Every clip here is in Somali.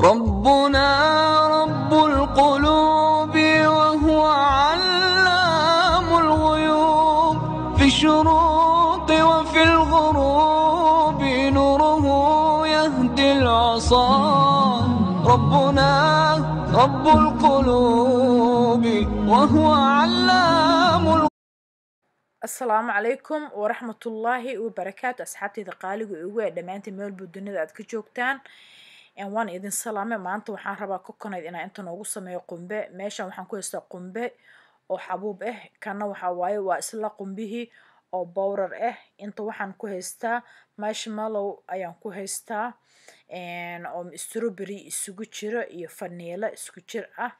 ربنا رب القلوب وهو علام الغيوب في الشروق وفي الغروب نوره يهدي العصا ربنا رب القلوب وهو علام السلام عليكم ورحمة الله وبركاته أصحابتي ذقالي وإيوه دمانتي ميول بودوني ذات كجوكتان waan idin salaame maanta waxaan rabaa kokonayd inaa inta noogu sameeyo qumbe meeshan waxaan ku haystaa qumbe oo xabuub ah kana waxaa waaye waa isla qumbihii oo bowrar ah inta waxaan ku haystaa mashmallow ayaan ku haystaa oo um, strawberry isugu jiro iyo faniilo isku jir ah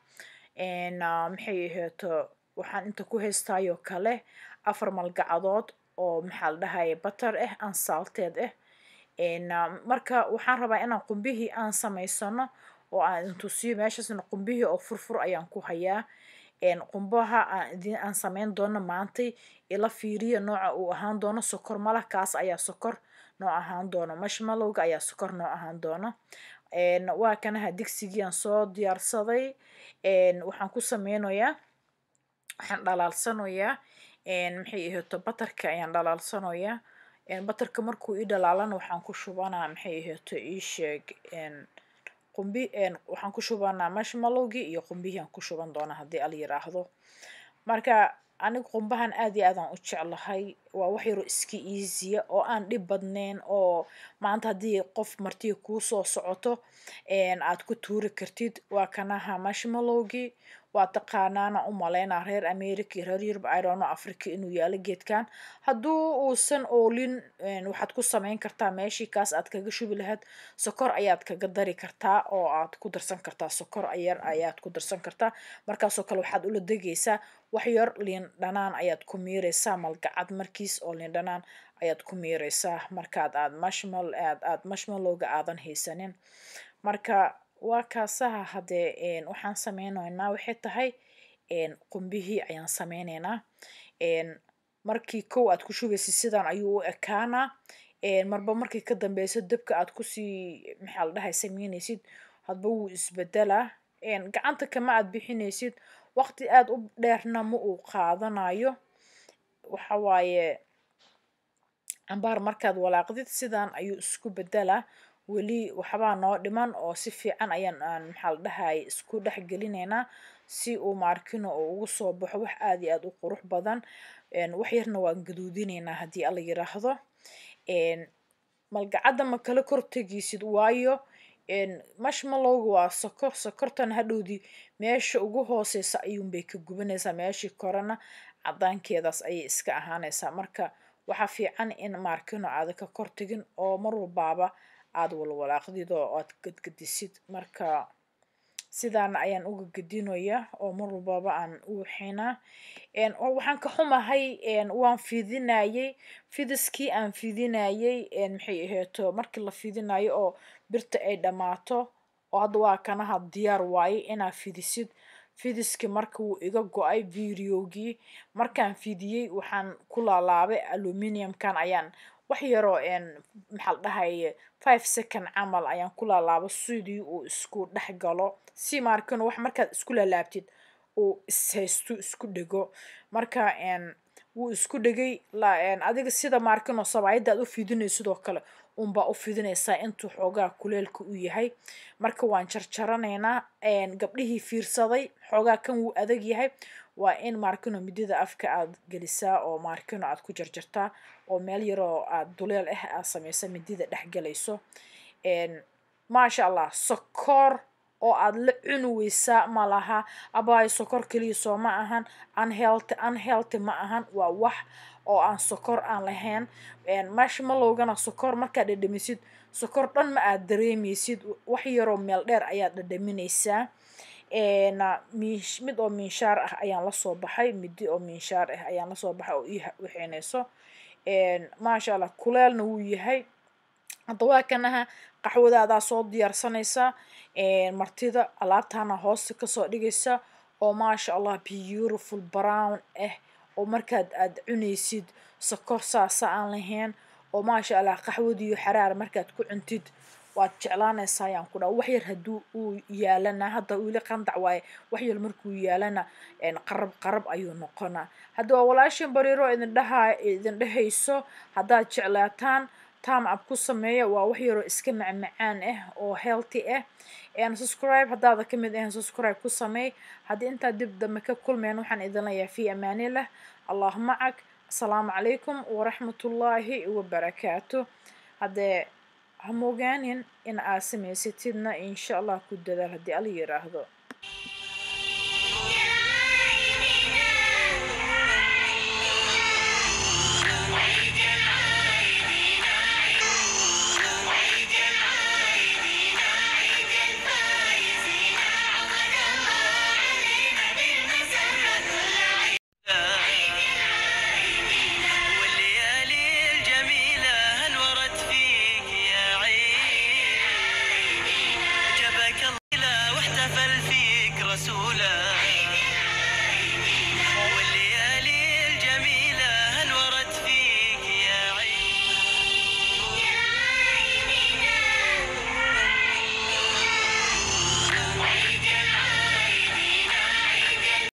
um, maxay ahaato waxaan inta ku haystaayoo kale afar malgacadood oo maxaa la dhahaya batar ah eh, aan saalteed ah Ah, marka waxaan rabaa inaan qumbihii aan samaysano oo aan intusiyo meeshaasna qumbihii oo furfur ayaan ku hayaa qumbaha ah, aan samayn doono maantay ila fiiriya nooca uu ahaan doono sokor malah kaas ayaa sokor noo ahaan doono mashmalowga ayaa sokor noo ahaan doono waa kanaha digsigiian soo diyaarsaday waxaan ku sameynayaa waxaan dhalaalsanayaa maxay ahayto batarka ayaan dhalaalsanayaa batarka markuu ii dhalaalana waxaan ku shubanaa maxay ahaato ii sheeg qumbi waxaan ku shubanaa mashmalogi iyo qumbihii aan ku shuban doonaa haddii al yiraahdo marka aniga qumbahan aad iyo aadaan u jeclahay waa wax yaroo iska iisiya oo aan dhib badneyn oo maanta haddii qof martii kuusoo socoto aad ku tuuri kartid waa kanaha mashmalogi waa taqaanaana u malaynaa reer america iyo reer yurub irono africa inuu yaalo geedkan hadduu uusan oolin waxaad ku sameyn kartaa meeshii kaas aad kaga shubi lahayd sokor ayaad kaga dari kartaa oo aad ku darsan kartaa sokor yar ayaad ku darsan kartaa markaasoo kale waxaad ula degaysaa wax yar liin dhanaan ayaad ku miiraysaa malgacad markiis oo liin dhanaan ayaad ku miiraysaa markaad aad mashmal aad aad mashmalowga aadan haysanin marka waa kaasaha hadee waxaan sameyneynaa waxay tahay qumbihii ayaan sameyneynaa markii kow aad ku shubaysid sidaan ayuu u ekaanaa marba markii ka dambeysa dabka aad kusii maxaa la dhahay sameyneysid hadba wuu isbedelaa gacanta kama aad bixineysid waqti aada u dheerna ma uu qaadanayo waxawaaye waaye cambaar markaad walaaqdid sidaan ayuu isku bedelaa weli waxbaa noo dhiman oo si fiican ayaan maxaa la dhahay isku dhex gelinaynaa si uu maarkino oo ugu soo baxo wax aad iyo aad u qurux badan wax yarna waan gaduudinaynaa haddii ala yiraahdo malgacadda ma kala kortegiisid waayo mashmalowga waa sokor sokortana hadhowdii meesha ugu hooseysa ayuunbay ka gubanaysaa meeshii korena cadaankeedaas ayay iska ahaanaysaa marka waxaa fiican in maarkino aada ka kortegin oo mar walbaaba aada walwalaaqdid oo aad gadgadisid marka sidaan ayaan uga gadinaya oo mar walbaba aan uuxinaa waxaan ka xumahay waan fidinayay fidiskii aan fidinayay maxay aheeto markii la fidinayo oo birta ay dhammaato oo hadda waa kanaha diyaar waaye inaa fidisid fidiskii marka wuu iga go-ay videogii markaan fidiyey waxaan ku laalaabay aluminiumkan ayaan wax yaroo maxaa la dhahay five second camal ayaan ku laalaabo sidii uu isku dhex galo si maarkan wax markaad isku laalaabtid uu ishaysto isku dhego marka wuu isku dhegay adiga sida maarkanoo sabaayadda u fidinay sidoo kale unbaa u fidinaysaa intuu xoogaa kuleelka u yahay marka waan jarjaranaynaa gabdhihii fiirsaday xoogaa kan wuu adag yahay waa in maarkino midida afka aad gelisaa oo maarkino aad ku jarjartaa oo meel yaroo aad duleel ah eh aad samaysa midida dhex galayso maasha allah sokor oo aad la cuni weysaa ma laha abaayo sokor keliya soo ma ahan unhealthy unhealthy ma ahan waa wax oo aan sokor aan lahayn meesha malowgana sokor markaad dhadhamisid sokor dhan ma aad dareemeysid wax yaroo meel dheer ayaad dhadhaminaysaa mid oo miinshaar ah ayaan lasoo baxay midi oo miinshaar ah ayaan lasoo baxay oo ii wixinayso maasha allah kuleelna wuu yahay hadda qaxwadaadaa soo diyaarsanaysa martida alaabtaana hoosta kasoo dhigaysa oo maasha allah beautiful brown ah oo markaad aad cunaysid sokor saasa aan lahayn oo maasha allah qaxwadiiyo xaraar markaad ku cuntid waad jeclaanaysaa yaan ku dhaa wax yar hadduu uu yaalana hadda weli qandac waaye wax yar markuu yaalana qarab qarab ayuu noqonaa haddii waa walaashin bariiro idin dhahaa idin dhehayso haddaad jeclaataan tam ab ku sameeya waa wax yaroo iska macmacaan ah oo healthy ah subscribe haddaada ka mid ahan subscribe ku sameey haddii intaa dib dambe ka kulmeen waxaan idin fii amaanilah allaahumacag asalaamu calaykum waraxmatullaahi wabarakaatu haddee ha moogaanin in aad samaysatidna insha allah ku dadaal haddii alla yidhaahdo